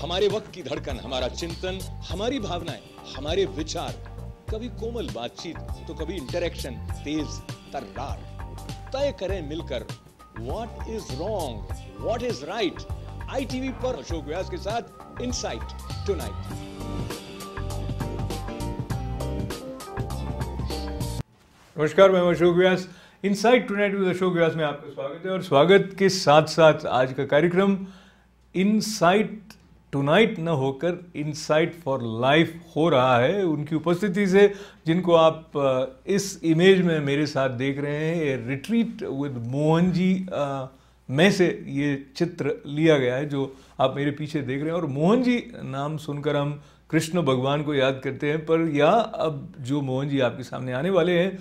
हमारे वक्त की धड़कन हमारा चिंतन हमारी भावनाएं हमारे विचार कभी कोमल बातचीत तो कभी इंटरेक्शन तेज तर्रार तय करें मिलकर what is wrong what is right ITV पर अशोक व्यास के साथ इनसाइट टुनाइट नमस्कार मैं Ashok Vyas to tonight with Ashok Vyas में आपका स्वागत है और स्वागत के साथ साथ आज का कार्यक्रम इनसाइट टुनाइट न होकर इनसाइट फॉर लाइफ हो रहा है उनकी उपस्थिति से जिनको आप इस इमेज में मेरे साथ देख रहे हैं रिट्रीट विद मोहन जी में से ये चित्र लिया गया है जो आप मेरे पीछे देख रहे हैं और मोहन जी नाम सुनकर हम कृष्ण भगवान को याद करते हैं पर या अब जो मोहन जी आपके सामने आने वाले हैं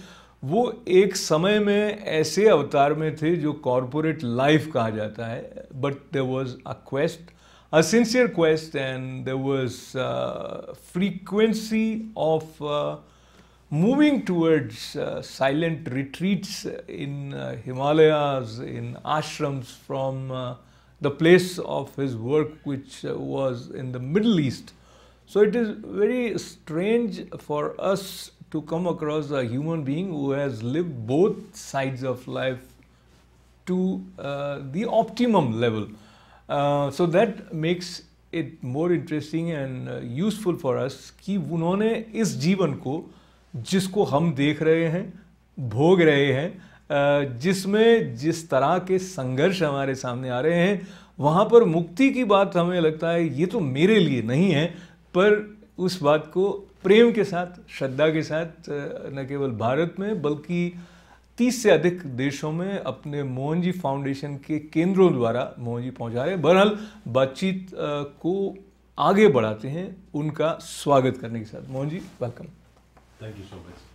वो एक समय में ऐसे अवतार में थे जो कॉरपोरेट लाइफ कहा जाता है but there was a quest a sincere quest and there was uh, frequency of uh, moving towards uh, silent retreats in uh, Himalayas, in ashrams from uh, the place of his work which uh, was in the Middle East. So it is very strange for us to come across a human being who has lived both sides of life to the optimum level. So that makes it more interesting and useful for us कि उन्होंने इस जीवन को जिसको हम देख रहे हैं भोग रहे हैं uh, जिसमें जिस तरह के संघर्ष हमारे सामने आ रहे हैं वहाँ पर मुक्ति की बात हमें लगता है ये तो मेरे लिए नहीं है पर उस बात को प्रेम के साथ श्रद्धा के साथ uh, न केवल भारत में बल्कि 30 से अधिक देशों में अपने मोहनजी फाउंडेशन के केंद्रों द्वारा मोहनजी पहुंचा रहे बहरहाल बातचीत को आगे बढ़ाते हैं उनका स्वागत करने के साथ Mohanji welcome thank you so much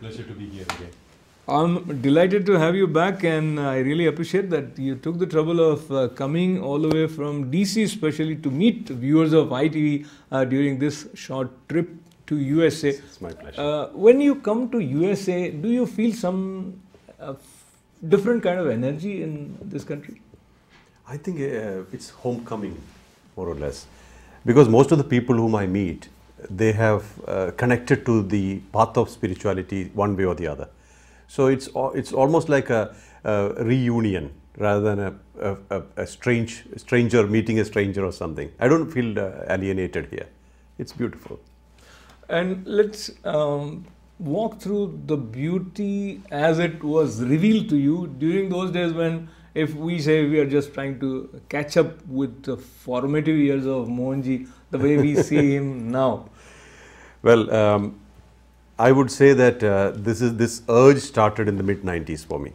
pleasure to be here I am delighted to have you back and I really appreciate that you took the trouble of coming all the way from DC specially to meet viewers of ITV during this short trip to USA. It's my pleasure. Uh, when you come to USA, do you feel some uh, different kind of energy in this country? I think uh, it's homecoming, more or less, because most of the people whom I meet, they have uh, connected to the path of spirituality one way or the other. So it's it's almost like a, a reunion rather than a, a, a, strange stranger meeting a stranger or something. I don't feel uh, alienated here. It's beautiful. And let's um, walk through the beauty as it was revealed to you during those days when, if we say we are just trying to catch up with the formative years of Mohanji, the way we see him now. Well, um, I would say that uh, this is this urge started in the mid 90s for me.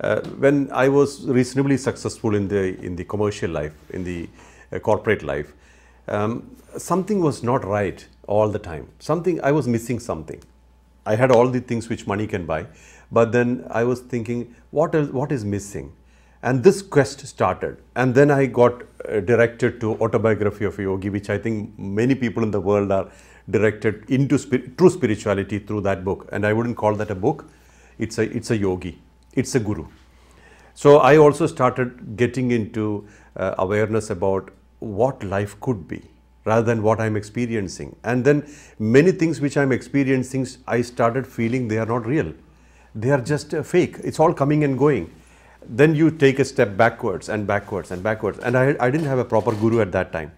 Uh, when I was reasonably successful in the in the commercial life, in the uh, corporate life, um, something was not right all the time. Something, I was missing something. I had all the things which money can buy, but then I was thinking, what else, what is missing? And this quest started. And then I got uh, directed to autobiography of Yogi, which I think many people in the world are directed into true spirituality through that book. And I wouldn't call that a book. It's a, it's a yogi. It's a guru. So I also started getting into uh, awareness about what life could be rather than what I'm experiencing. And then many things which I'm experiencing, I started feeling they are not real. They are just uh, fake. It's all coming and going. Then you take a step backwards and backwards and backwards. And I, I didn't have a proper guru at that time,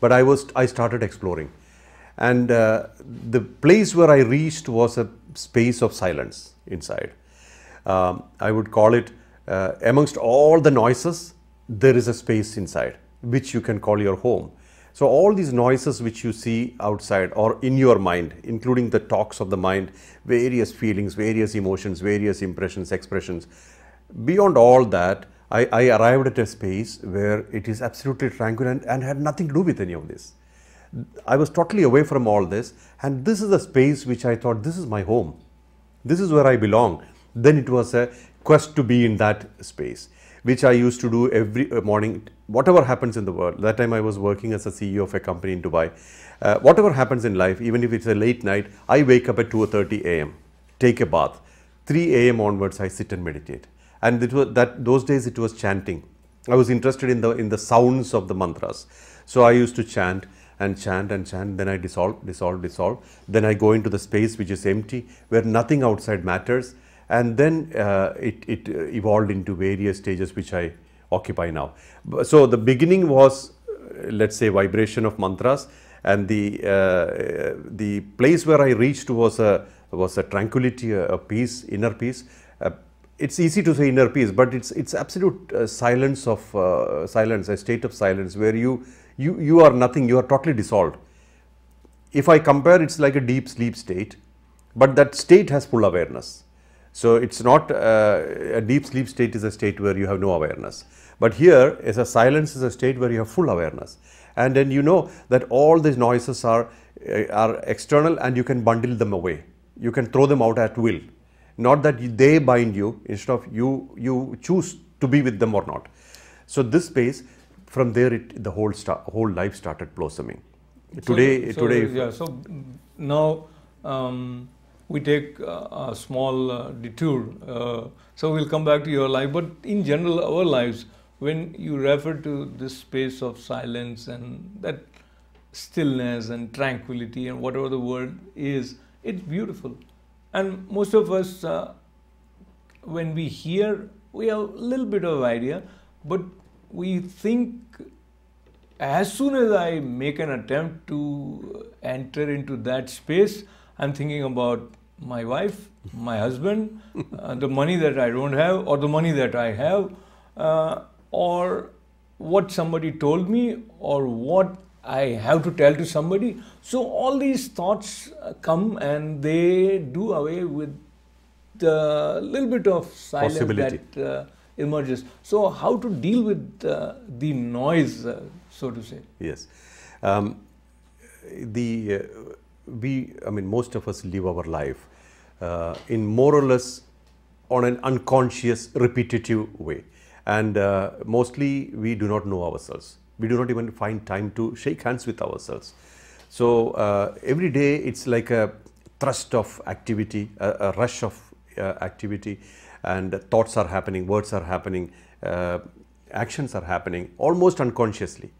but I was I started exploring. And uh, the place where I reached was a space of silence inside. Um, I would call it uh, amongst all the noises, there is a space inside which you can call your home so all these noises which you see outside or in your mind, including the talks of the mind, various feelings, various emotions, various impressions, expressions, beyond all that, I, I arrived at a space where it is absolutely tranquil and, and had nothing to do with any of this. I was totally away from all this and this is the space which I thought this is my home. This is where I belong. Then it was a quest to be in that space which I used to do every uh, morning, whatever happens in the world. That time I was working as a CEO of a company in Dubai. Uh, whatever happens in life, even if it's a late night, I wake up at 2.30 a.m., take a bath. 3 a.m. onwards, I sit and meditate. And it was that those days it was chanting. I was interested in the in the sounds of the mantras. So I used to chant and chant and chant, then I dissolve, dissolve, dissolve. Then I go into the space which is empty, where nothing outside matters and then uh, it, it, uh, evolved into various stages which I occupy now. So, the beginning was uh, let us say vibration of mantras and the, uh, uh, the place where I reached was a, was a tranquility, a, peace, inner peace. Uh, it's easy to say inner peace, but it's it's absolute silence of silence, a state of silence where you you you are nothing, you are totally dissolved. If I compare, it's like a deep sleep state, but that state has full awareness so it's not uh, a deep sleep state is a state where you have no awareness. But here is a silence is a state where you have full awareness. And then you know that all these noises are, uh, are external and you can bundle them away. You can throw them out at will. Not that they bind you, instead of you, you choose to be with them or not. So this space, from there it, the whole, star, whole life started blossoming. Today, so, so, today. Yeah, so now um, we take a small uh, detour. Uh, so we'll come back to your life, but in general, our lives, when you refer to this space of silence and that stillness and tranquility and whatever the word is, it's beautiful. And most of us, uh, when we hear, we have a little bit of idea, but we think as soon as I make an attempt to enter into that space, I'm thinking about my wife, my husband, uh, the money that I don't have, or the money that I have, uh, or what somebody told me, or what I have to tell to somebody. So all these thoughts uh, come and they do away with the little bit of silence that uh, emerges. So how to deal with uh, the noise, uh, so to say? Yes. Um, the we, I mean, most of us live our life uh, in more or less on an unconscious, repetitive way. And uh, mostly we do not know ourselves. We do not even find time to shake hands with ourselves. So uh, every day it's like a thrust of activity, a, a rush of uh, activity, and thoughts are happening, words are happening, uh, actions are happening almost unconsciously.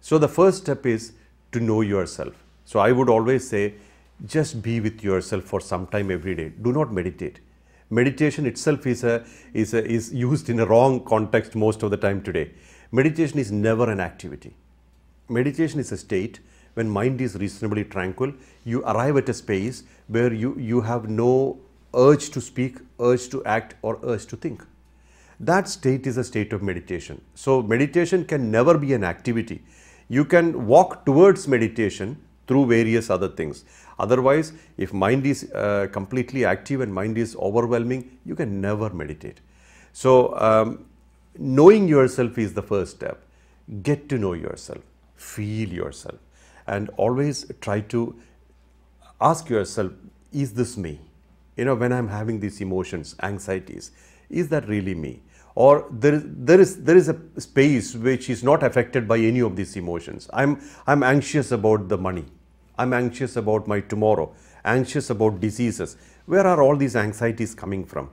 So the first step is to know yourself so I would always say, just be with yourself for some time every day. Do not meditate. Meditation itself is, a, is, a, is used in a wrong context most of the time today. Meditation is never an activity. Meditation is a state when mind is reasonably tranquil. You arrive at a space where you, you have no urge to speak, urge to act or urge to think. That state is a state of meditation. So meditation can never be an activity. You can walk towards meditation through various other things. Otherwise, if mind is uh, completely active and mind is overwhelming, you can never meditate. So, um, knowing yourself is the first step. Get to know yourself, feel yourself and always try to ask yourself, is this me? You know, when I'm having these emotions, anxieties, is that really me? or there is, there is there is a space which is not affected by any of these emotions i'm i'm anxious about the money i'm anxious about my tomorrow anxious about diseases where are all these anxieties coming from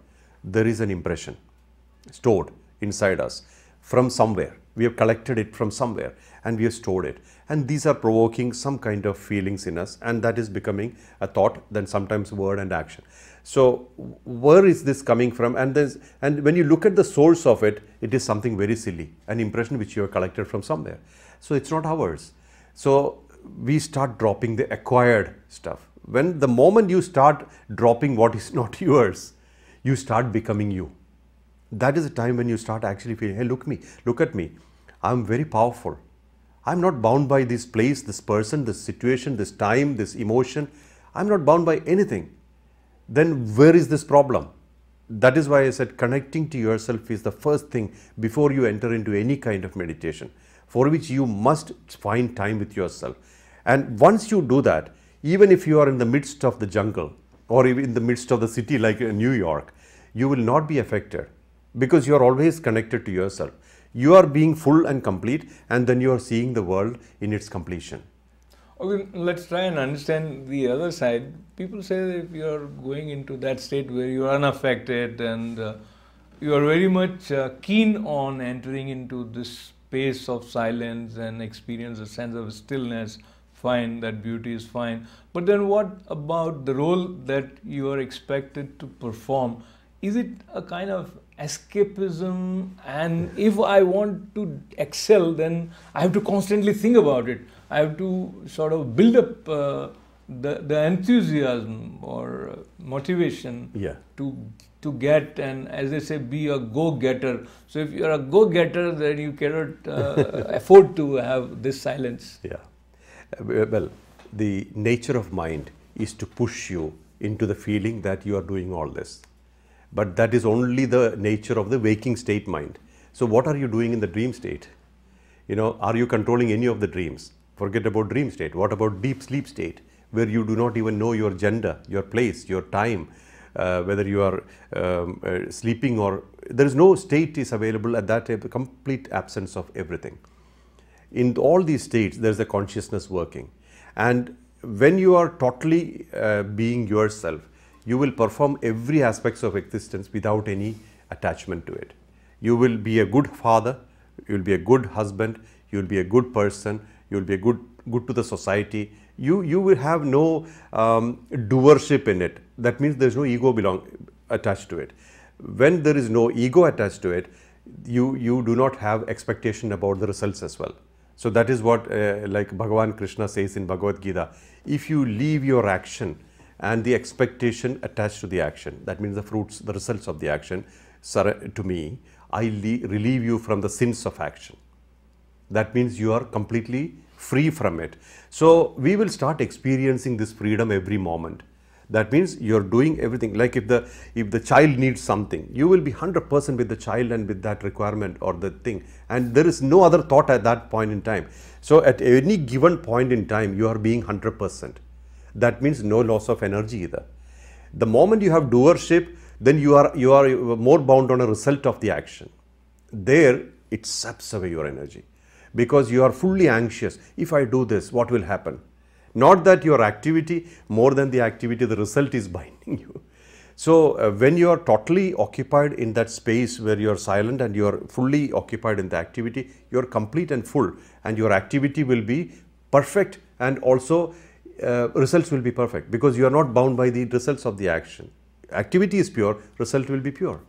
there is an impression stored inside us from somewhere we have collected it from somewhere and we have stored it and these are provoking some kind of feelings in us and that is becoming a thought then sometimes word and action so where is this coming from? And and when you look at the source of it, it is something very silly, an impression which you have collected from somewhere. So it's not ours. So we start dropping the acquired stuff. When the moment you start dropping what is not yours, you start becoming you. That is the time when you start actually feeling, hey, look me, look at me. I'm very powerful. I'm not bound by this place, this person, this situation, this time, this emotion. I'm not bound by anything then where is this problem? That is why I said connecting to yourself is the first thing before you enter into any kind of meditation for which you must find time with yourself. And once you do that, even if you are in the midst of the jungle or in the midst of the city like New York, you will not be affected because you are always connected to yourself. You are being full and complete and then you are seeing the world in its completion. Okay, let's try and understand the other side. People say if you're going into that state where you're unaffected and uh, you are very much uh, keen on entering into this space of silence and experience a sense of stillness, fine, that beauty is fine. But then what about the role that you are expected to perform? Is it a kind of escapism? And if I want to excel, then I have to constantly think about it. I have to sort of build up uh, the the enthusiasm or uh, motivation yeah. to to get and as they say be a go getter. So if you are a go getter, then you cannot uh, afford to have this silence. Yeah. Uh, well, the nature of mind is to push you into the feeling that you are doing all this. But that is only the nature of the waking state mind. So what are you doing in the dream state? You know, are you controlling any of the dreams? Forget about dream state. What about deep sleep state, where you do not even know your gender, your place, your time, uh, whether you are um, uh, sleeping or there is no state is available at that complete absence of everything. In all these states, there is a consciousness working. And when you are totally uh, being yourself, you will perform every aspects of existence without any attachment to it. You will be a good father, you will be a good husband, you will be a good person, you will be a good, good to the society. You, you will have no um, doership in it. That means there is no ego belong, attached to it. When there is no ego attached to it, you, you do not have expectation about the results as well. So that is what uh, like Bhagavan Krishna says in Bhagavad Gita, if you leave your action and the expectation attached to the action, that means the fruits, the results of the action, to me, I relieve you from the sins of action. That means you are completely free from it. So we will start experiencing this freedom every moment. That means you're doing everything. Like if the if the child needs something, you will be 100% with the child and with that requirement or the thing. And there is no other thought at that point in time. So at any given point in time, you are being 100%. That means no loss of energy either. The moment you have doership, then you are you are more bound on a result of the action. There it saps away your energy because you are fully anxious. If I do this, what will happen? Not that your activity, more than the activity, the result is binding you. So, uh, when you are totally occupied in that space where you are silent and you are fully occupied in the activity, you are complete and full and your activity will be perfect and also uh, results will be perfect because you are not bound by the results of the action. Activity is pure, result will be pure.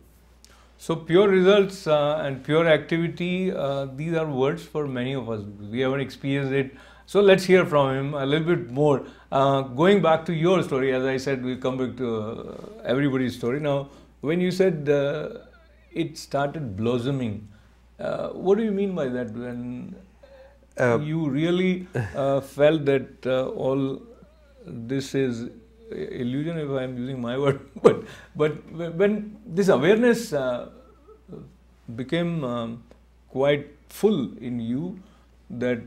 So pure results uh, and pure activity, uh, these are words for many of us. We haven't experienced it. So let's hear from him a little bit more. Uh, going back to your story, as I said, we'll come back to uh, everybody's story. Now, when you said uh, it started blossoming, uh, what do you mean by that? When you really felt that all this is illusion if I am using my word, but but when this awareness uh, became um, quite full in you, that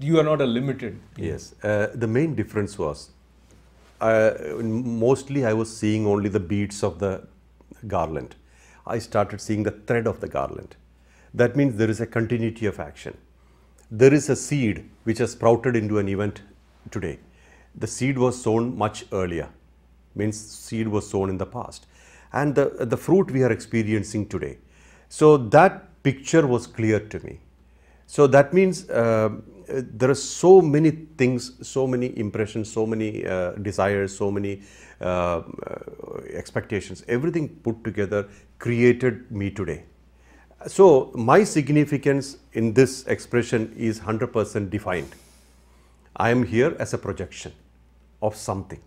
you are not a limited. Yes, uh, the main difference was uh, mostly I was seeing only the beads of the garland. I started seeing the thread of the garland. That means there is a continuity of action. There is a seed which has sprouted into an event today the seed was sown much earlier, means seed was sown in the past and the, the fruit we are experiencing today. So that picture was clear to me. So that means uh, there are so many things, so many impressions, so many uh, desires, so many um, uh, expectations, everything put together created me today. So my significance in this expression is 100% defined. I am here as a projection of something.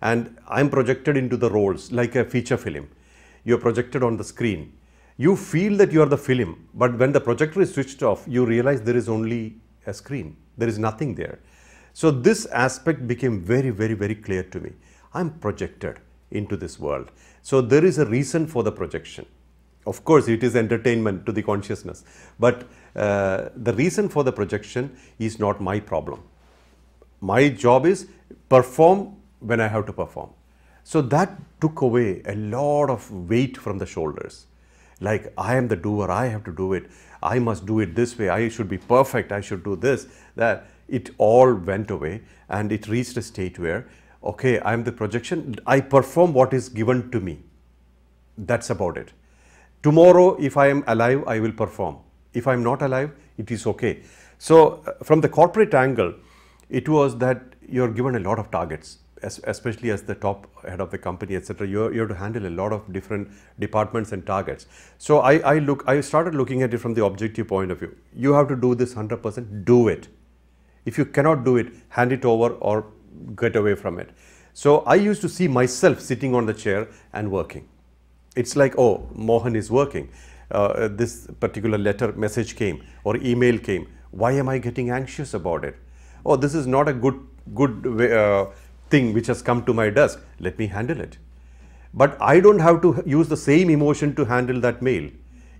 And I'm projected into the roles like a feature film. You're projected on the screen. You feel that you are the film, but when the projector is switched off, you realize there is only a screen. There is nothing there. So this aspect became very, very, very clear to me. I'm projected into this world. So there is a reason for the projection. Of course, it is entertainment to the consciousness, but uh, the reason for the projection is not my problem my job is perform when I have to perform. So that took away a lot of weight from the shoulders. Like I am the doer, I have to do it. I must do it this way. I should be perfect. I should do this, that. It all went away and it reached a state where, okay, I am the projection. I perform what is given to me. That's about it. Tomorrow, if I am alive, I will perform. If I am not alive, it is okay. So, uh, from the corporate angle, it was that you're given a lot of targets, as, especially as the top head of the company, etc. You have to handle a lot of different departments and targets. So I, I look I started looking at it from the objective point of view. You have to do this 100%. Do it. If you cannot do it, hand it over or get away from it. So I used to see myself sitting on the chair and working. It's like, oh, Mohan is working. Uh, this particular letter message came or email came. Why am I getting anxious about it? oh, this is not a good, good uh, thing which has come to my desk. Let me handle it. But I don't have to use the same emotion to handle that mail.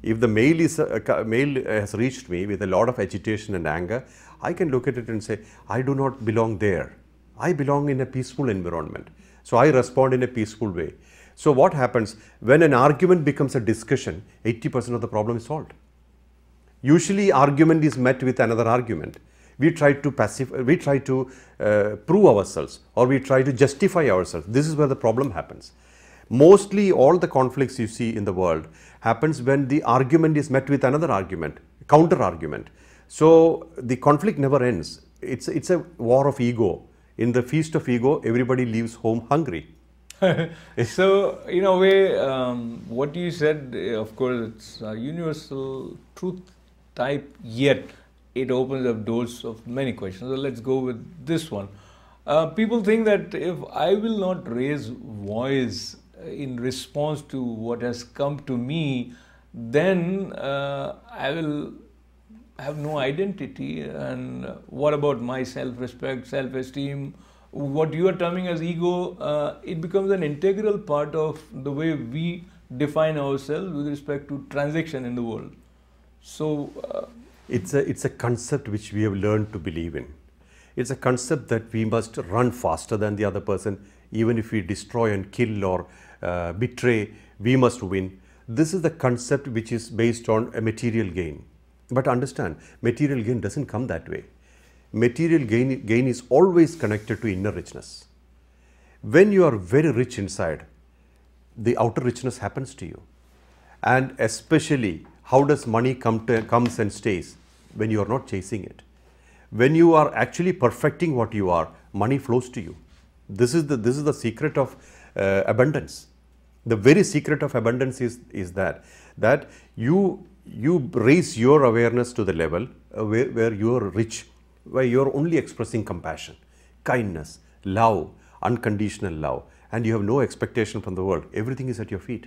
If the mail, is, uh, mail has reached me with a lot of agitation and anger, I can look at it and say, I do not belong there. I belong in a peaceful environment. So I respond in a peaceful way. So what happens when an argument becomes a discussion, 80% of the problem is solved. Usually argument is met with another argument we try to pacify, we try to uh, prove ourselves or we try to justify ourselves. This is where the problem happens. Mostly all the conflicts you see in the world happens when the argument is met with another argument, counter argument. So the conflict never ends. It's, it's a war of ego. In the feast of ego, everybody leaves home hungry. so, in a way, um, what you said, of course, it's a universal truth type, yet it opens up doors of many questions. So let's go with this one. Uh, people think that if I will not raise voice uh, in response to what has come to me, then uh, I will have no identity. And what about my self respect, self esteem? What you are terming as ego, uh, it becomes an integral part of the way we define ourselves with respect to transaction in the world. So, uh, it's a, it's a concept which we have learned to believe in. It's a concept that we must run faster than the other person, even if we destroy and kill or uh, betray, we must win. This is the concept which is based on a material gain. But understand, material gain doesn't come that way. Material gain, gain is always connected to inner richness. When you are very rich inside, the outer richness happens to you. And especially, how does money come to, comes and stays? when you are not chasing it. When you are actually perfecting what you are, money flows to you. This is the, this is the secret of uh, abundance. The very secret of abundance is, is that, that you, you raise your awareness to the level uh, where, where you are rich, where you are only expressing compassion, kindness, love, unconditional love, and you have no expectation from the world. Everything is at your feet.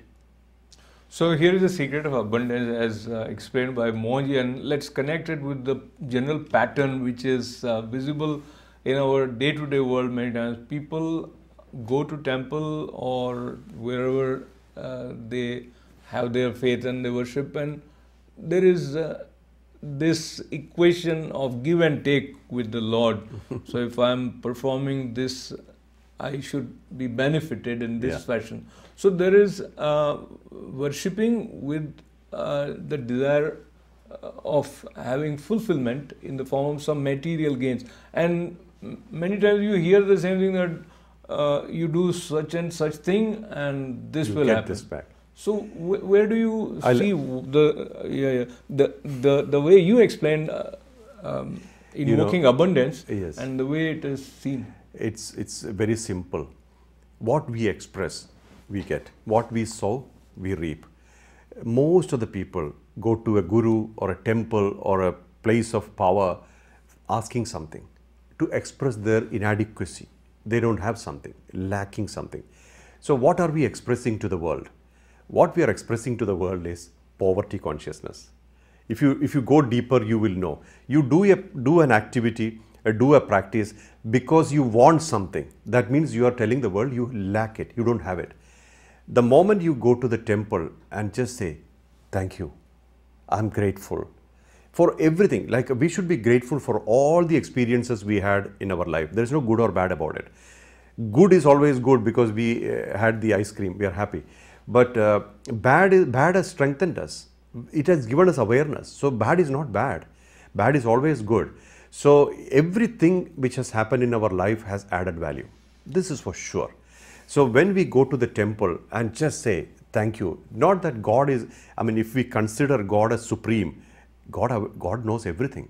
So here is the secret of abundance as uh, explained by Monji and let's connect it with the general pattern which is uh, visible in our day-to-day world many times. People go to temple or wherever uh, they have their faith and they worship and there is uh, this equation of give and take with the Lord. so if I'm performing this I should be benefited in this yeah. fashion. So there is uh, worshipping with uh, the desire uh, of having fulfillment in the form of some material gains. And many times you hear the same thing that uh, you do such and such thing and this you will get happen. This back. So wh- where do you I'll see the, yeah, yeah, the the the way you explained um, invoking abundance yes. and the way it is seen? it's, it's very simple. What we express, we get. What we sow, we reap. Most of the people go to a guru or a temple or a place of power asking something to express their inadequacy. They don't have something, lacking something. So what are we expressing to the world? What we are expressing to the world is poverty consciousness. If you, if you go deeper, you will know. You do, a, do an activity uh, do a practice because you want something. That means you are telling the world you lack it, you don't have it. The moment you go to the temple and just say, Thank you, I'm grateful for everything. Like we should be grateful for all the experiences we had in our life. There's no good or bad about it. Good is always good because we uh, had the ice cream, we are happy. But uh, bad, is, bad has strengthened us, it has given us awareness. So, bad is not bad, bad is always good. So everything which has happened in our life has added value. This is for sure. So when we go to the temple and just say, thank you, not that God is, I mean, if we consider God as supreme, God, God knows everything.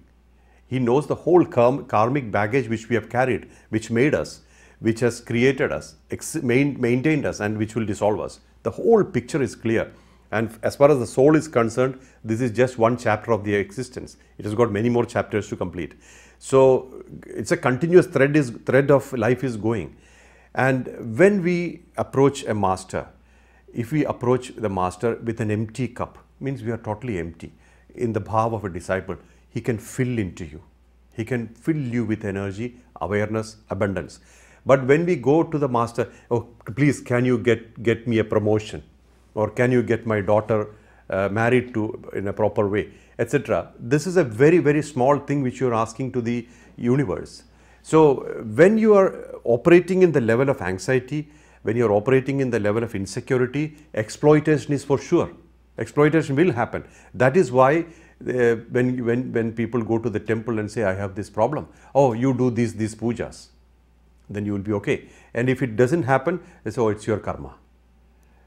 He knows the whole karmic baggage which we have carried, which made us, which has created us, maintained us, and which will dissolve us. The whole picture is clear. And as far as the soul is concerned, this is just one chapter of the existence. It has got many more chapters to complete. So it's a continuous thread, is, thread of life is going. And when we approach a master, if we approach the master with an empty cup, means we are totally empty. In the bhav of a disciple, he can fill into you. He can fill you with energy, awareness, abundance. But when we go to the master, oh, please, can you get, get me a promotion? or can you get my daughter uh, married to in a proper way, etc. This is a very, very small thing which you are asking to the universe. So, when you are operating in the level of anxiety, when you are operating in the level of insecurity, exploitation is for sure. Exploitation will happen. That is why uh, when, when, when people go to the temple and say, I have this problem, oh, you do these, these pujas, then you will be okay. And if it doesn't happen, so oh, it's your karma.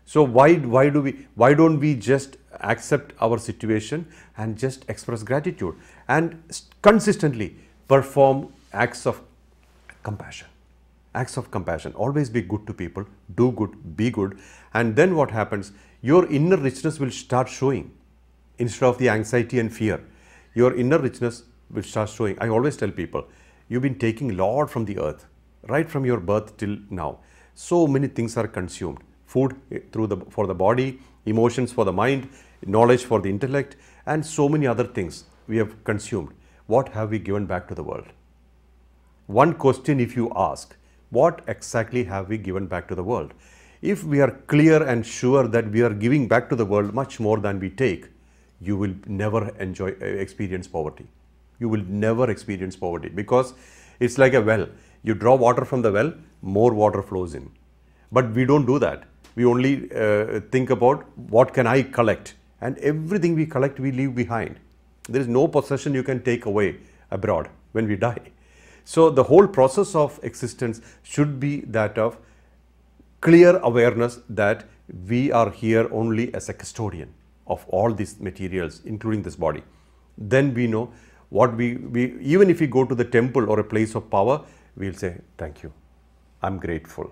So why, why do we, why don't we just accept our situation and just express gratitude and consistently perform acts of compassion, acts of compassion, always be good to people, do good, be good and then what happens, your inner richness will start showing instead of the anxiety and fear, your inner richness will start showing. I always tell people, you've been taking lot from the earth, right from your birth till now. So many things are consumed food eh, through the, for the body, emotions for the mind, knowledge for the intellect and so many other things we have consumed. What have we given back to the world? One question if you ask, what exactly have we given back to the world? If we are clear and sure that we are giving back to the world much more than we take, you will never enjoy eh, experience poverty. You will never experience poverty because it's like a well. You draw water from the well, more water flows in. But we don't do that we only uh, think about what can I collect and everything we collect we leave behind. There is no possession you can take away abroad when we die. So the whole process of existence should be that of clear awareness that we are here only as a custodian of all these materials including this body. Then we know what we, we even if we go to the temple or a place of power, we will say thank you, I am grateful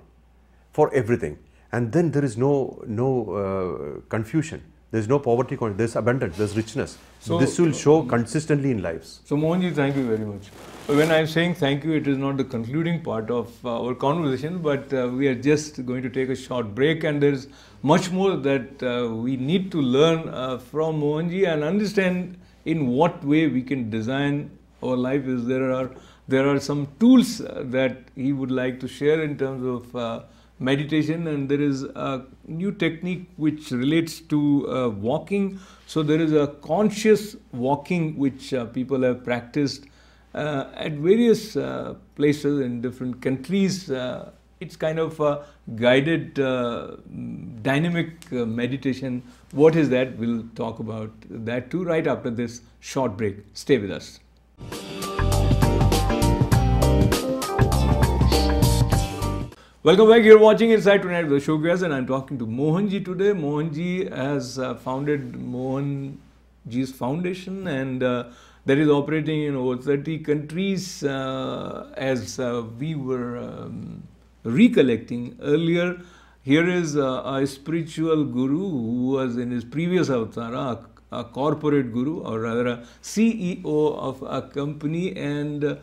for everything and then there is no no uh, confusion. There is no poverty. There is abundance. There is richness. So, this will show mm. consistently in lives. So Mohanji, thank you very much. Uh, when I am saying thank you, it is not the concluding part of uh, our conversation, but uh, we are just going to take a short break, and there is much more that uh, we need to learn from Mohanji and understand in what way we can design our life. Is there are there are some tools that he would like to share in terms of meditation and there is a new technique which relates to uh, walking so there is a conscious walking which uh, people have practiced uh, at various uh, places in different countries uh, it's kind of a guided uh, dynamic meditation what is that we'll talk about that too right after this short break stay with us Welcome back. You're watching Inside Tonight with Ashok and I'm talking to Mohanji today. Mohanji has uh, founded Mohanji's Foundation and uh, that is operating in over 30 countries uh, as uh, we were um, recollecting earlier. Here is uh, a spiritual guru who was in his previous avatar a, a corporate guru or rather a CEO of a company and uh,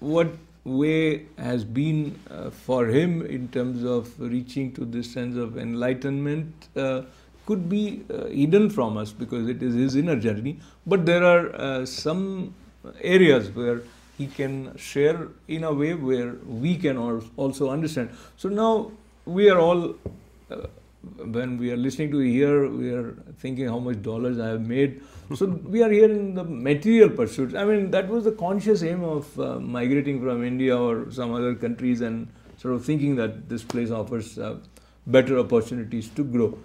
what way has been uh, for him in terms of reaching to this sense of enlightenment uh, could be uh, hidden from us because it is his inner journey. But there are uh, some areas where he can share in a way where we can also understand. So now we are all uh, when we are listening to here, we are thinking how much dollars I have made. So we are here in the material pursuits. I mean, that was the conscious aim of uh, migrating from India or some other countries and sort of thinking that this place offers uh, better opportunities to grow.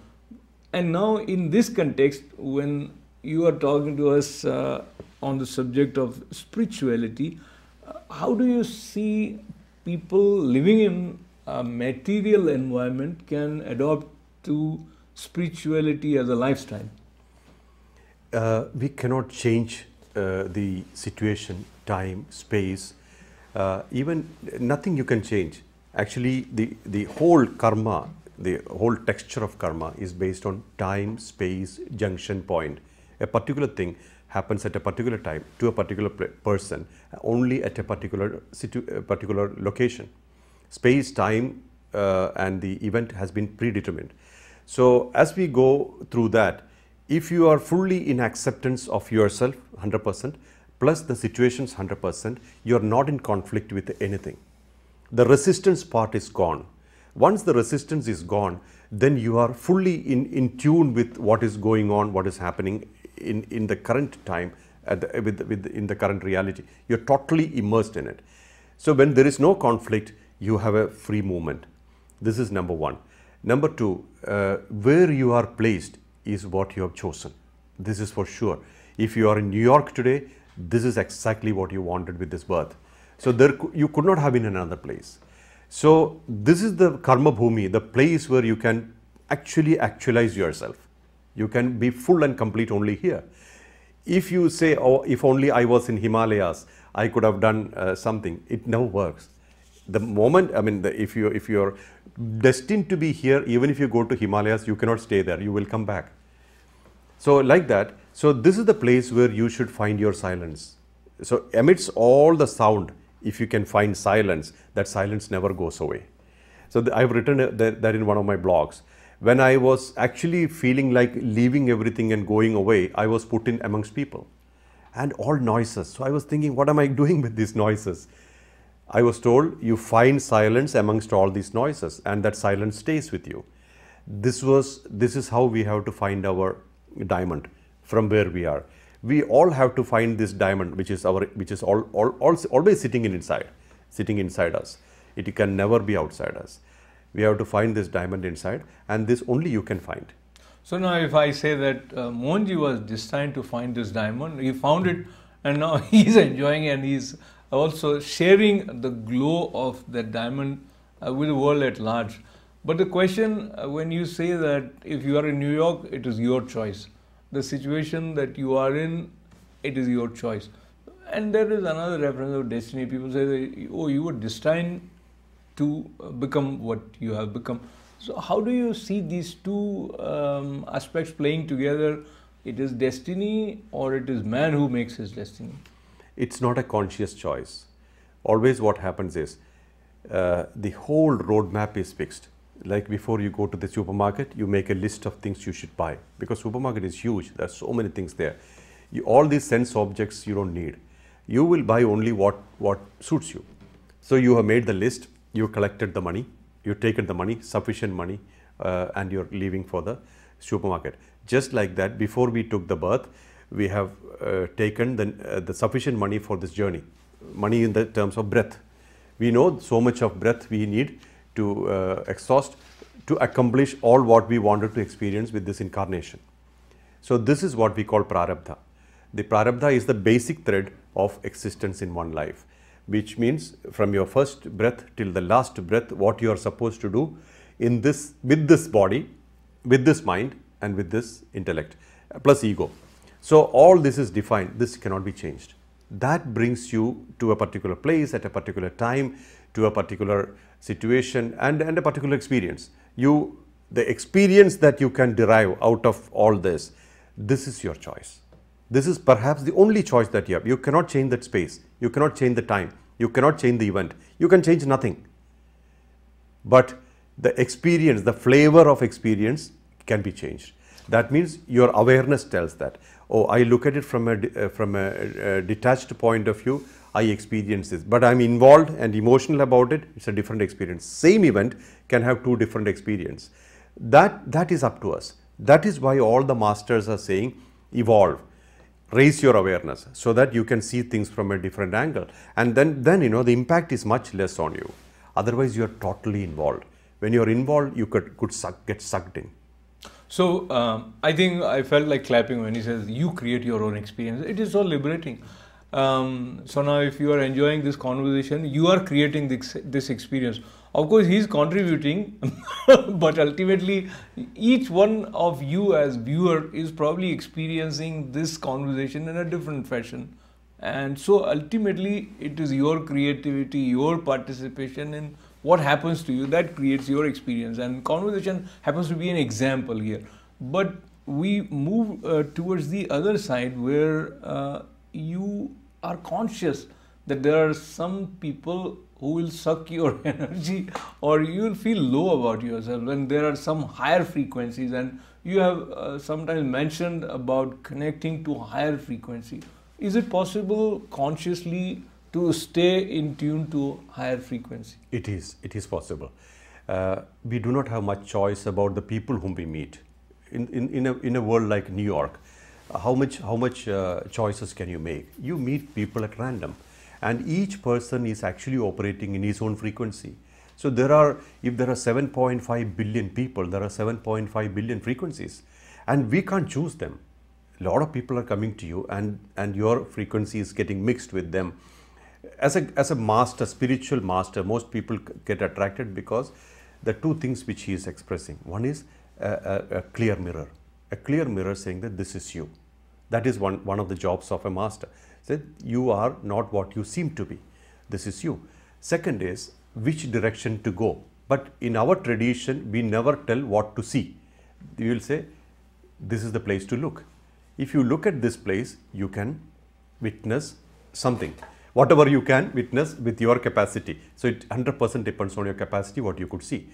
And now, in this context, when you are talking to us uh, on the subject of spirituality, uh, how do you see people living in a material environment can adopt to spirituality as a lifestyle? Uh, we cannot change uh, the situation, time, space, uh, even nothing you can change. Actually, the, the whole karma, the whole texture of karma is based on time, space, junction point. A particular thing happens at a particular time to a particular person only at a particular, situ- particular location. Space, time, uh, and the event has been predetermined. So, as we go through that, if you are fully in acceptance of yourself 100 percent plus the situations 100 percent, you are not in conflict with anything. The resistance part is gone. Once the resistance is gone, then you are fully in, in tune with what is going on, what is happening in, in the current time, the, with, with, in the current reality. You are totally immersed in it. So, when there is no conflict, you have a free movement. This is number one. Number two, uh, where you are placed is what you have chosen. This is for sure. If you are in New York today, this is exactly what you wanted with this birth. So there, you could not have been in another place. So this is the karma bhumi, the place where you can actually actualize yourself. You can be full and complete only here. If you say, oh, if only I was in Himalayas, I could have done uh, something, it never works the moment, I mean, the, if, you, if you're destined to be here, even if you go to Himalayas, you cannot stay there, you will come back. So like that, so this is the place where you should find your silence. So amidst all the sound, if you can find silence, that silence never goes away. So the, I've written uh, that, that in one of my blogs. When I was actually feeling like leaving everything and going away, I was put in amongst people and all noises. So I was thinking, what am I doing with these noises? I was told you find silence amongst all these noises and that silence stays with you. This was, this is how we have to find our diamond from where we are. We all have to find this diamond which is our, which is all, all, all always sitting in inside, sitting inside us. It can never be outside us. We have to find this diamond inside and this only you can find. So now if I say that uh, Monji was destined to find this diamond, he found it and now he's enjoying and he's also sharing the glow of that diamond uh, with the world at large. But the question uh, when you say that if you are in New York, it is your choice. The situation that you are in, it is your choice. And there is another reference of destiny. People say, that, oh, you were destined to uh, become what you have become. So, how do you see these two um, aspects playing together? It is destiny, or it is man who makes his destiny? It's not a conscious choice. Always what happens is uh, the whole roadmap is fixed. Like before you go to the supermarket, you make a list of things you should buy because supermarket is huge. There are so many things there. You, all these sense objects you don't need. You will buy only what, what suits you. So you have made the list, you collected the money, you've taken the money, sufficient money, uh, and you're leaving for the supermarket. Just like that, before we took the birth, we have uh, taken the, uh, the sufficient money for this journey, money in the terms of breath. We know so much of breath we need to uh, exhaust to accomplish all what we wanted to experience with this incarnation. So this is what we call prarabdha. The prarabdha is the basic thread of existence in one life, which means from your first breath till the last breath, what you are supposed to do in this, with this body, with this mind and with this intellect, plus ego. So all this is defined, this cannot be changed. That brings you to a particular place at a particular time, to a particular situation and, and a particular experience. You, the experience that you can derive out of all this, this is your choice. This is perhaps the only choice that you have. You cannot change that space. You cannot change the time. You cannot change the event. You can change nothing. But the experience, the flavor of experience can be changed. That means your awareness tells that oh, I look at it from a, uh, from a, uh, detached point of view, I experience this, but I am involved and emotional about it, it is a different experience. Same event can have two different experience. That, that is up to us. That is why all the masters are saying evolve, raise your awareness so that you can see things from a different angle. And then, then you know, the impact is much less on you. Otherwise, you are totally involved. When you are involved, you could, could suck, get sucked in. So um, I think I felt like clapping when he says, "You create your own experience." It is so liberating. Um, so now, if you are enjoying this conversation, you are creating this this experience. Of course, he's contributing, but ultimately, each one of you as viewer is probably experiencing this conversation in a different fashion. And so ultimately, it is your creativity, your participation in what happens to you that creates your experience and conversation happens to be an example here but we move uh, towards the other side where uh, you are conscious that there are some people who will suck your energy or you will feel low about yourself when there are some higher frequencies and you have uh, sometimes mentioned about connecting to higher frequency is it possible consciously to stay in tune to higher frequency? It is. It is possible. Uh, we do not have much choice about the people whom we meet. In, in, in, a, in a world like New York, how much, how much uh, choices can you make? You meet people at random and each person is actually operating in his own frequency. So there are, if there are 7.5 billion people, there are 7.5 billion frequencies and we can't choose them. A lot of people are coming to you and, and your frequency is getting mixed with them as a, as a master, spiritual master, most people get attracted because the two things which he is expressing. One is a, a, a clear mirror, a clear mirror saying that this is you. That is one, one of the jobs of a master. Said you are not what you seem to be. This is you. Second is which direction to go. But in our tradition, we never tell what to see. We will say, this is the place to look. If you look at this place, you can witness something whatever you can witness with your capacity. So it 100% depends on your capacity, what you could see.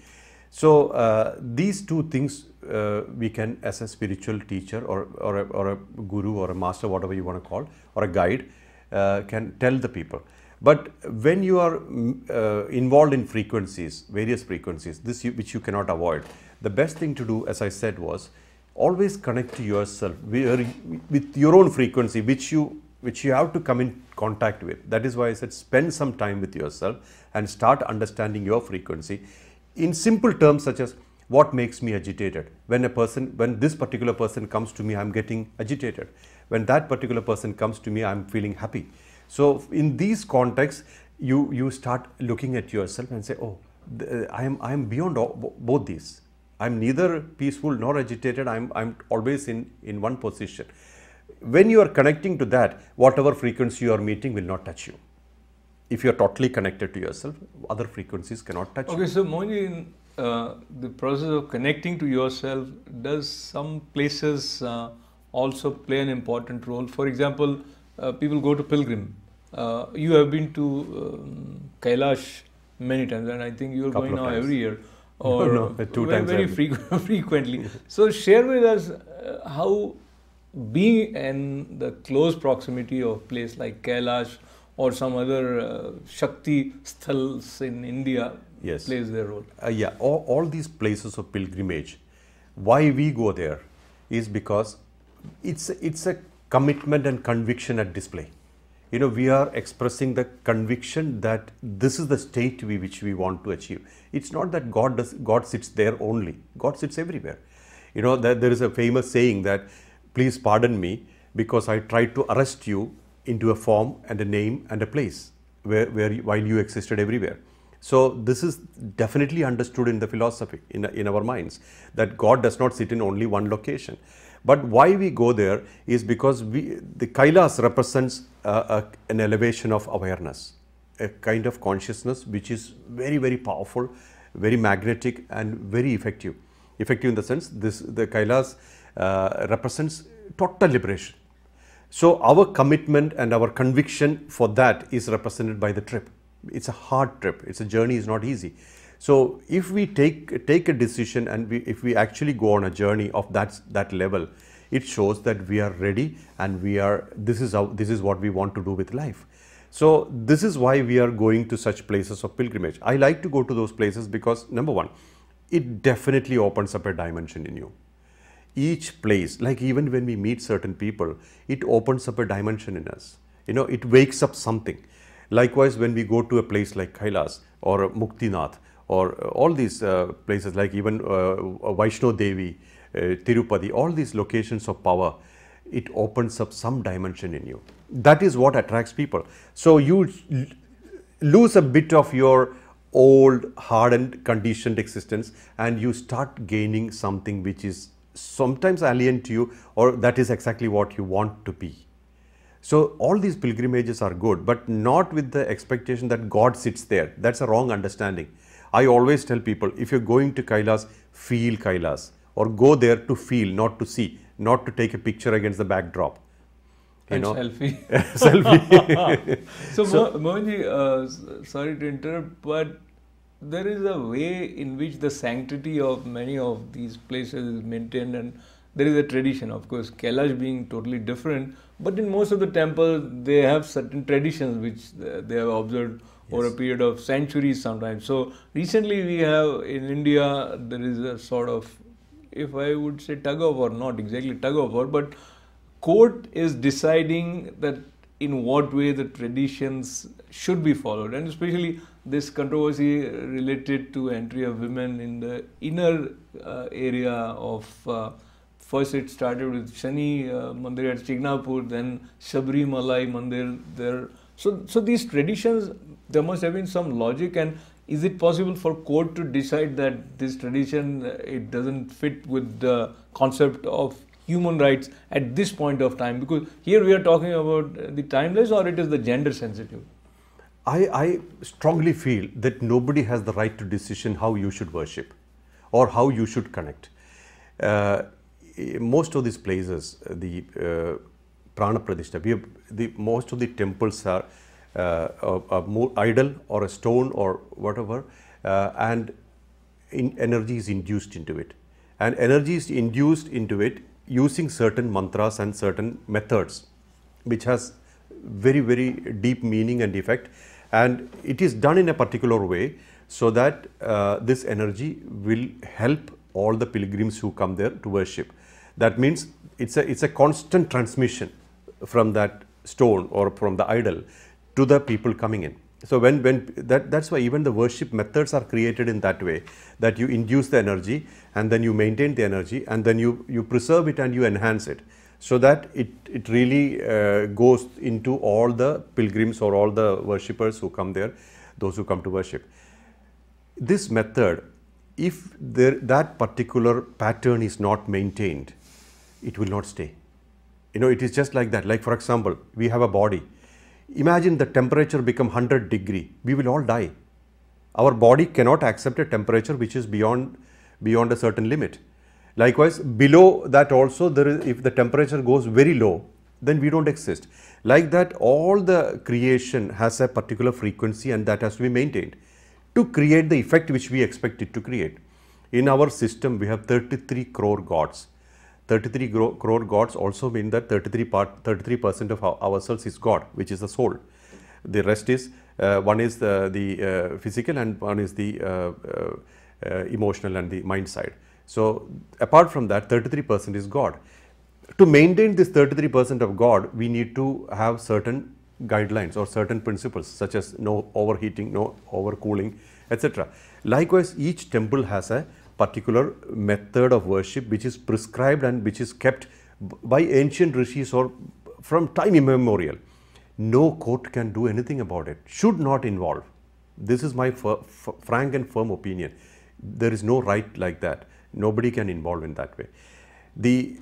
So uh, these two things uh, we can as a spiritual teacher or, or, a, or a guru or a master, whatever you want to call, or a guide uh, can tell the people. But when you are mm, uh, involved in frequencies, various frequencies, this you, which you cannot avoid, the best thing to do, as I said, was always connect to yourself with your own frequency, which you which you have to come in contact with. That is why I said spend some time with yourself and start understanding your frequency in simple terms such as what makes me agitated when a person when this particular person comes to me i'm getting agitated when that particular person comes to me i'm feeling happy so in these contexts you you start looking at yourself and say oh uh, i am i am beyond all, both these i'm neither peaceful nor agitated i'm i'm always in in one position when you are connecting to that, whatever frequency you are meeting will not touch you. If you are totally connected to yourself, other frequencies cannot touch okay, you. Okay, so Moni, in uh, the process of connecting to yourself, does some places uh, also play an important role? For example, uh, people go to pilgrim. Uh, you have been to um, Kailash many times, and I think you are going now times. every year or no, no, two very, times very frequently. so share with us uh, how being in the close proximity of place like Kailash or some other uh, Shakti sthals in India yes. plays their role. Uh, yeah, all, all these places of pilgrimage, why we go there is because it's, it's a commitment and conviction at display. You know, we are expressing the conviction that this is the state we, which we want to achieve. It's not that God, does, God sits there only. God sits everywhere. You know, that there is a famous saying that Please pardon me because I tried to arrest you into a form and a name and a place where, where while you existed everywhere. So this is definitely understood in the philosophy in, in our minds that God does not sit in only one location. But why we go there is because we, the Kailas represents a, an elevation of awareness, a kind of consciousness which is very, very powerful, very magnetic and very effective. Effective in the sense this the Kailas uh, represents total liberation. So our commitment and our conviction for that is represented by the trip. It's a hard trip. It's a journey. It's not easy. So if we take take a decision and we, if we actually go on a journey of that that level, it shows that we are ready and we are this is how this is what we want to do with life. So this is why we are going to such places of pilgrimage. I like to go to those places because number one, it definitely opens up a dimension in you each place, like even when we meet certain people, it opens up a dimension in us. You know, it wakes up something. Likewise, when we go to a place like Kailas or Muktinath or uh, all these uh, places like even uh, uh, Vaishno Devi, uh, Tirupati, all these locations of power, it opens up some dimension in you. That is what attracts people. So you lose a bit of your old, hardened, conditioned existence and you start gaining something which is sometimes alien to you or that is exactly what you want to be. So all these pilgrimages are good, but not with the expectation that God sits there. That's a wrong understanding. I always tell people, if you're going to Kailas, feel Kailas or go there to feel, not to see, not to take a picture against the backdrop. You and know? selfie. selfie. so, so Mohanji, uh, sorry to interrupt, but there is a way in which the sanctity of many of these places is maintained and there is a tradition of course kailash being totally different but in most of the temples they have certain traditions which they have observed yes. over a period of centuries sometimes so recently we have in india there is a sort of if i would say tug of war not exactly tug of war but court is deciding that in what way the traditions should be followed and especially this controversy related to entry of women in the inner uh, area of uh, first it started with Shani uh, Mandir at Chignapur, then Shabri Malai Mandir there. So, so these traditions, there must have been some logic and is it possible for court to decide that this tradition, uh, it doesn't fit with the concept of human rights at this point of time? Because here we are talking about the timeless or it is the gender sensitive? I, I strongly feel that nobody has the right to decision how you should worship or how you should connect. Uh, most of these places, uh, the uh, prana pradishta, have, the, most of the temples are, uh, more idol or a stone or whatever, uh, and in, energy is induced into it. And energy is induced into it using certain mantras and certain methods, which has very, very deep meaning and effect and it is done in a particular way so that uh, this energy will help all the pilgrims who come there to worship. That means it's a it's a constant transmission from that stone or from the idol to the people coming in. So when when that that's why even the worship methods are created in that way that you induce the energy and then you maintain the energy and then you you preserve it and you enhance it so that it, it really uh, goes into all the pilgrims or all the worshippers who come there, those who come to worship. This method, if there, that particular pattern is not maintained, it will not stay. You know, it is just like that. Like for example, we have a body. Imagine the temperature become 100 degree. We will all die. Our body cannot accept a temperature which is beyond, beyond a certain limit. Likewise, below that also, there is, if the temperature goes very low, then we don't exist. Like that, all the creation has a particular frequency and that has to be maintained to create the effect which we expect it to create. In our system, we have 33 crore gods. 33 crore gods also mean that 33 part, 33 percent of ourselves is God, which is the soul. The rest is uh, one is the, the uh, physical and one is the uh, uh, uh emotional and the mind side. So, apart from that 33 percent is God. To maintain this 33 percent of God, we need to have certain guidelines or certain principles such as no overheating, no overcooling, etc. Likewise, each temple has a particular method of worship which is prescribed and which is kept by ancient rishis or from time immemorial. No court can do anything about it, should not involve. This is my frank and firm opinion. There is no right like that. Nobody can involve in that way. The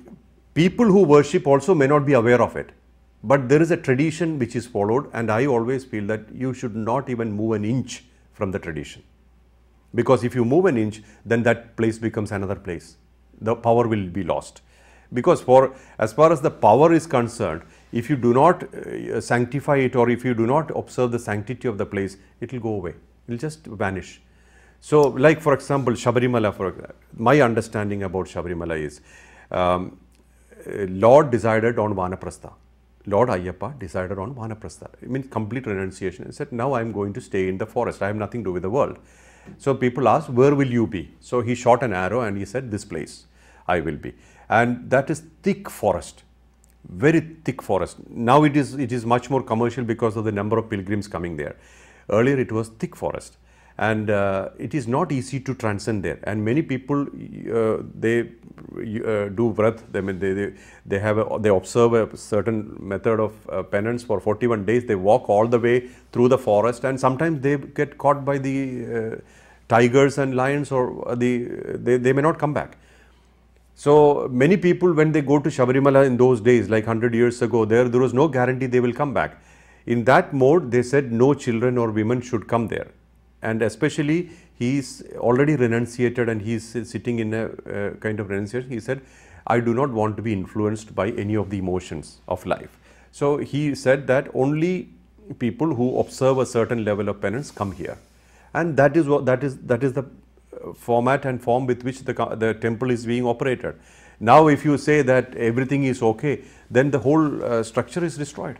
people who worship also may not be aware of it. But there is a tradition which is followed and I always feel that you should not even move an inch from the tradition. Because if you move an inch, then that place becomes another place. The power will be lost. Because for as far as the power is concerned, if you do not uh, sanctify it or if you do not observe the sanctity of the place, it will go away. It will just vanish. So, like for example, Shabrimala, for, my understanding about Shabrimala is um, Lord decided on Vanaprastha. Lord Ayappa decided on Vanaprastha. It means complete renunciation. He said, now I am going to stay in the forest. I have nothing to do with the world. So people asked, where will you be? So he shot an arrow and he said, this place I will be. And that is thick forest, very thick forest. Now it is, it is much more commercial because of the number of pilgrims coming there. Earlier it was thick forest and uh, it is not easy to transcend there and many people uh, they uh, do vrat I mean they they, they have a, they observe a certain method of uh, penance for 41 days they walk all the way through the forest and sometimes they get caught by the uh, tigers and lions or the they, they may not come back so many people when they go to Shabarimala in those days like 100 years ago there there was no guarantee they will come back in that mode they said no children or women should come there and especially he is already renunciated and he is sitting in a uh, kind of renunciation. He said, I do not want to be influenced by any of the emotions of life. So he said that only people who observe a certain level of penance come here. And that is what that is that is the uh, format and form with which the, the temple is being operated. Now if you say that everything is okay, then the whole uh, structure is destroyed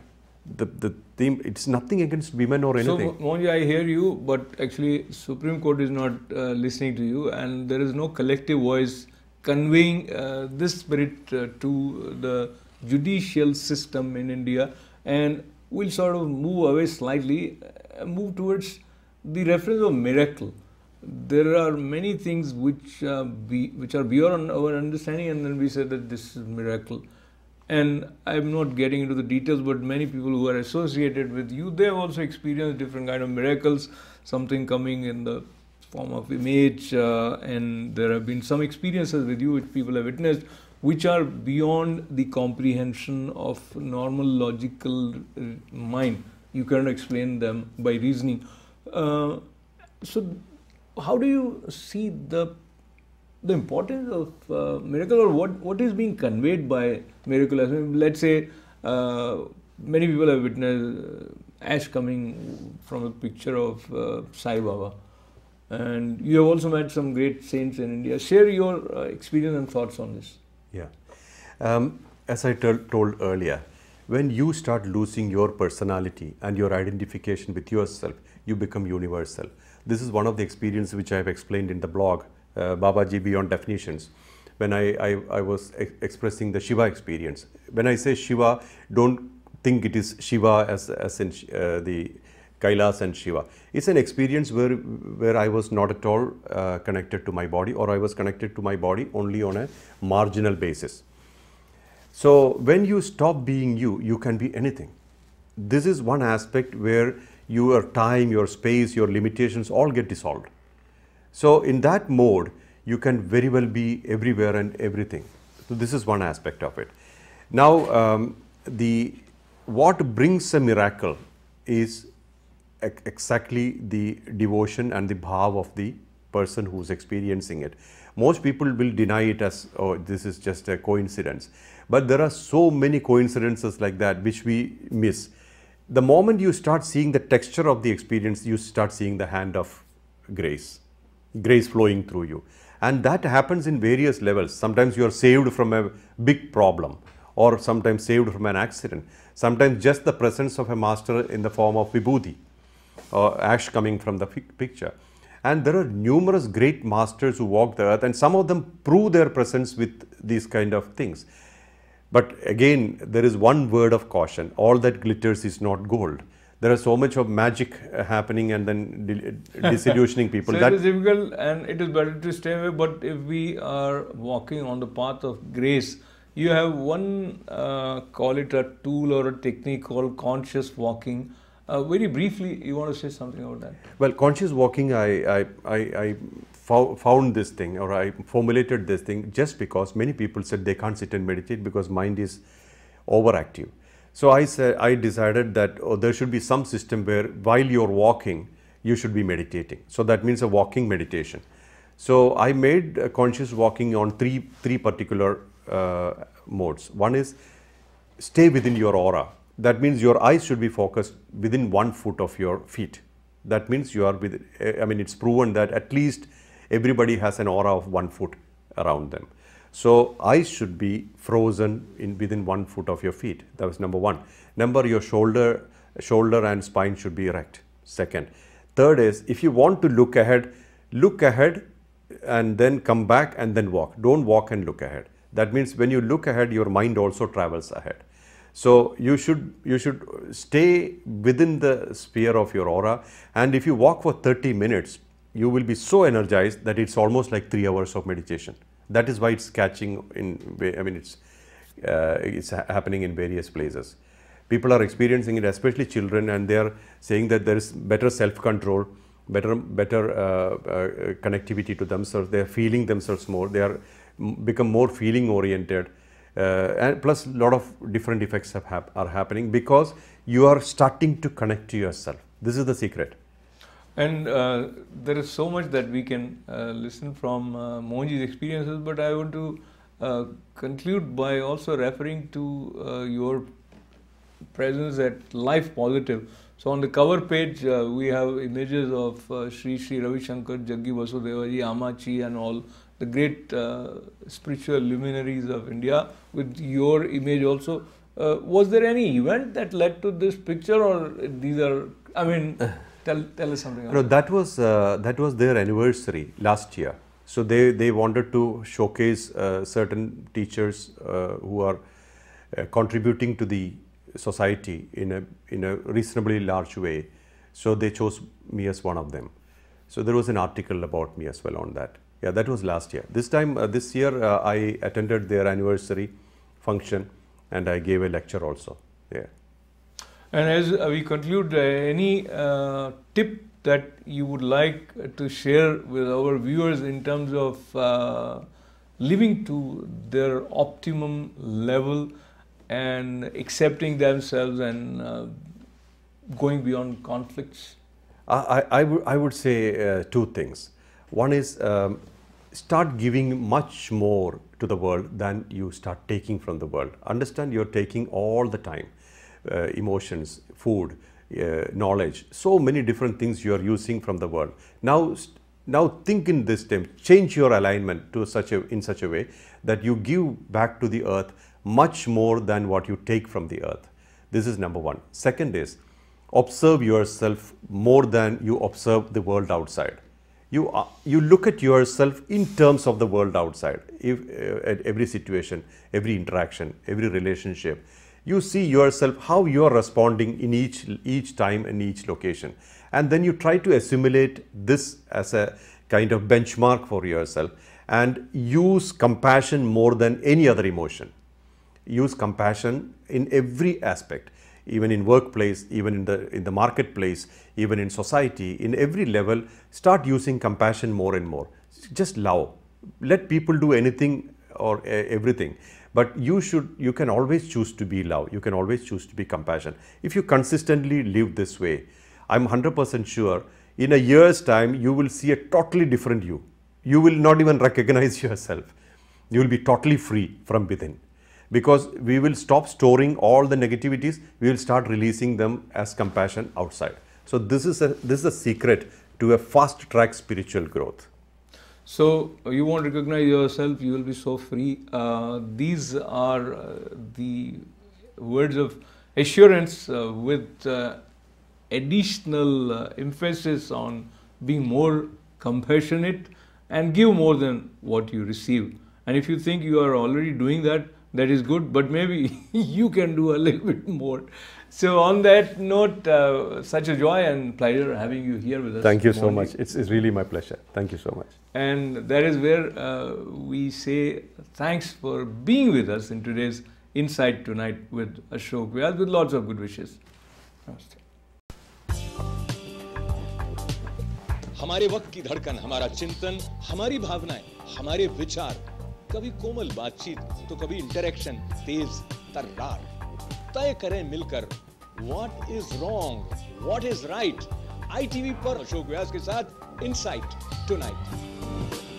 the, the theme, it's nothing against women or anything. So, Monji, I hear you, but actually Supreme Court is not uh, listening to you and there is no collective voice conveying uh, this spirit uh, to the judicial system in India and we'll sort of move away slightly, uh, move towards the reference of miracle. There are many things which, uh, be, which are beyond our understanding and then we say that this is miracle and i'm not getting into the details but many people who are associated with you they have also experienced different kind of miracles something coming in the form of image uh, and there have been some experiences with you which people have witnessed which are beyond the comprehension of normal logical mind you cannot explain them by reasoning uh, so how do you see the the importance of uh, miracle or what, what is being conveyed by miracle. let's say uh, many people have witnessed uh, ash coming from a picture of uh, Sai Baba. And you have also met some great saints in India. Share your uh, experience and thoughts on this. Yeah. Um, as I told earlier, when you start losing your personality and your identification with yourself, you become universal. This is one of the experiences which I have explained in the blog uh, Babaji beyond definitions. When I, I, I was expressing the Shiva experience, when I say Shiva, don't think it is Shiva as, as in uh, the Kailas and Shiva. It's an experience where, where I was not at all uh, connected to my body or I was connected to my body only on a marginal basis. So when you stop being you, you can be anything. This is one aspect where your time, your space, your limitations all get dissolved. So in that mode, you can very well be everywhere and everything. So this is one aspect of it. Now, um, the what brings a miracle is exactly the devotion and the bhav of the person who's experiencing it. Most people will deny it as, oh, this is just a coincidence. But there are so many coincidences like that which we miss. The moment you start seeing the texture of the experience, you start seeing the hand of grace grace flowing through you. And that happens in various levels. Sometimes you are saved from a big problem or sometimes saved from an accident. Sometimes just the presence of a master in the form of vibhuti or uh, ash coming from the picture. And there are numerous great masters who walk the earth and some of them prove their presence with these kind of things. But again, there is one word of caution. All that glitters is not gold. There are so much of magic uh, happening and then disillusioning people. so that is difficult and it is better to stay away. But if we are walking on the path of grace, you have one, uh, call it a tool or a technique called conscious walking. Uh, very briefly, you want to say something about that? Well, conscious walking, I, I, I, I found this thing or I formulated this thing just because many people said they can't sit and meditate because mind is overactive. So I said I decided that oh, there should be some system where while you're walking, you should be meditating. So that means a walking meditation. So I made conscious walking on three three particular uh, modes. One is stay within your aura. That means your eyes should be focused within one foot of your feet. That means you are with. I mean, it's proven that at least everybody has an aura of one foot around them. So eyes should be frozen in within one foot of your feet. That was number one. Number your shoulder, shoulder and spine should be erect. Second. Third is if you want to look ahead, look ahead and then come back and then walk. Don't walk and look ahead. That means when you look ahead, your mind also travels ahead. So you should you should stay within the sphere of your aura and if you walk for 30 minutes, you will be so energized that it's almost like 3 hours of meditation. That is why it's catching in, I mean, it's, uh, it's happening in various places. People are experiencing it, especially children, and they are saying that there is better self-control, better, better uh, uh, connectivity to themselves. They are feeling themselves more. They are become more feeling oriented. Uh, and plus, a lot of different effects have, are happening because you are starting to connect to yourself. This is the secret. And uh, there is so much that we can uh, listen from uh, Monji's experiences, but I want to uh, conclude by also referring to uh, your presence at Life Positive. So on the cover page, uh, we have images of Sri Sri Ravi Shankar, Jaggi Vasudevaji, Amachi and all the great spiritual luminaries of India with your image also. was there any event that led to this picture or these are, I mean... Tell, tell us something. No, that was uh, that was their anniversary last year. So they they wanted to showcase uh, certain teachers uh, who are uh, contributing to the society in a in a reasonably large way. So they chose me as one of them. So there was an article about me as well on that. Yeah, that was last year. This time, uh, this year, uh, I attended their anniversary function and I gave a lecture also. Yeah. And as uh, we conclude, uh, any uh, tip that you would like to share with our viewers in terms of living to their optimum level and accepting themselves and uh, going beyond conflicts? I, I, I would say uh, two things. One is um, start giving much more to the world than you start taking from the world. Understand you're taking all the time uh, emotions, food, uh, knowledge, so many different things you are using from the world. Now, now think in this term, change your alignment to such a, in such a way that you give back to the earth much more than what you take from the earth. This is number one. Second is, observe yourself more than you observe the world outside. You, uh, you look at yourself in terms of the world outside, if, uh, at every situation, every interaction, every relationship, you see yourself how you are responding in each each time in each location and then you try to assimilate this as a kind of benchmark for yourself and use compassion more than any other emotion use compassion in every aspect even in workplace even in the in the marketplace even in society in every level start using compassion more and more just love let people do anything or everything. But you should, you can always choose to be love. You can always choose to be compassion. If you consistently live this way, I'm 100% sure in a year's time, you will see a totally different you. You will not even recognize yourself. You will be totally free from within because we will stop storing all the negativities. We will start releasing them as compassion outside. So this is a, this is a secret to a fast track spiritual growth. So uh, you won't recognize yourself, you will be so free. Uh, these are uh, the words of assurance uh, with uh, additional uh, emphasis on being more compassionate and give more than what you receive. And if you think you are already doing that, that is good, but maybe you can do a little bit more. So on that note, uh, such a joy and pleasure having you here with us. Thank you so morning. much. It's, it's really my pleasure. Thank you so much. And that is where uh, we say thanks for being with us in today's Insight Tonight with Ashok Vyas with lots of good wishes. Namaste. हमारे वक्त की धड़कन हमारा चिंतन हमारी भावनाएं हमारे विचार कभी कोमल बातचीत तो कभी इंटरेक्शन तेज तर्रार तय करें मिलकर what is wrong what is right ITV पर अशोक व्यास के साथ इनसाइट टुनाइट